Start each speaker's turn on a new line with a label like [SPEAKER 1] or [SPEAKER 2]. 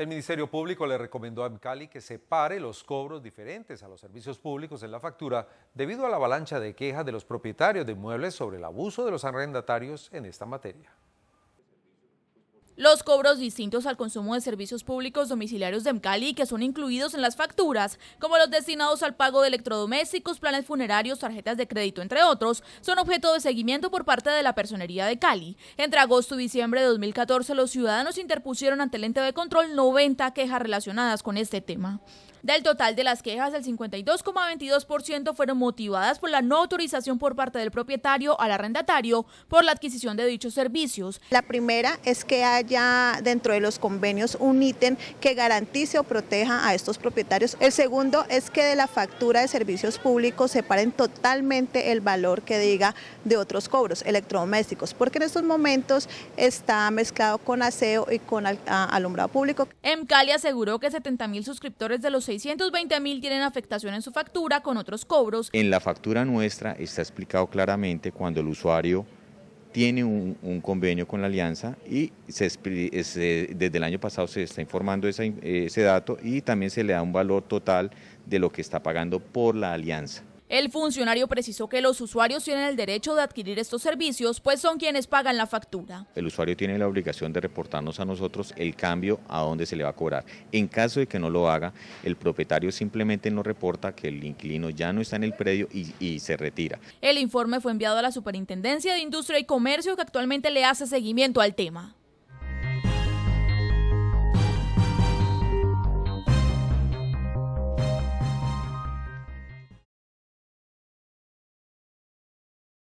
[SPEAKER 1] El Ministerio Público le recomendó a MCALI que separe los cobros diferentes a los servicios públicos en la factura debido a la avalancha de quejas de los propietarios de inmuebles sobre el abuso de los arrendatarios en esta materia.
[SPEAKER 2] Los cobros distintos al consumo de servicios públicos domiciliarios de MCALI que son incluidos en las facturas, como los destinados al pago de electrodomésticos, planes funerarios, tarjetas de crédito, entre otros, son objeto de seguimiento por parte de la Personería de Cali. Entre agosto y diciembre de 2014, los ciudadanos interpusieron ante el ente de control 90 quejas relacionadas con este tema. Del total de las quejas, el 52,22% fueron
[SPEAKER 3] motivadas por la no autorización por parte del propietario al arrendatario por la adquisición de dichos servicios. La primera es que haya dentro de los convenios un ítem que garantice o proteja a estos propietarios. El segundo es que de la factura de servicios públicos separen totalmente el valor que diga de otros cobros electrodomésticos, porque en estos momentos está mezclado con aseo y con alumbrado público.
[SPEAKER 2] Emcali aseguró que 70 mil suscriptores de los 620 mil tienen afectación en su factura con otros cobros. En la
[SPEAKER 1] factura nuestra está explicado claramente cuando el usuario tiene un, convenio con la alianza y desde el año pasado se está informando ese dato y también se le da un valor total de lo que está pagando por la alianza.
[SPEAKER 2] El funcionario precisó que los usuarios tienen el derecho de adquirir estos servicios, pues son quienes pagan la factura.
[SPEAKER 1] El usuario tiene la obligación de reportarnos a nosotros el cambio a dónde se le va a cobrar. En caso de que no lo haga, el propietario simplemente nos reporta que el inquilino ya no está en el predio y, y se retira.
[SPEAKER 2] El informe fue enviado a la Superintendencia de Industria y Comercio, que actualmente le hace seguimiento al tema.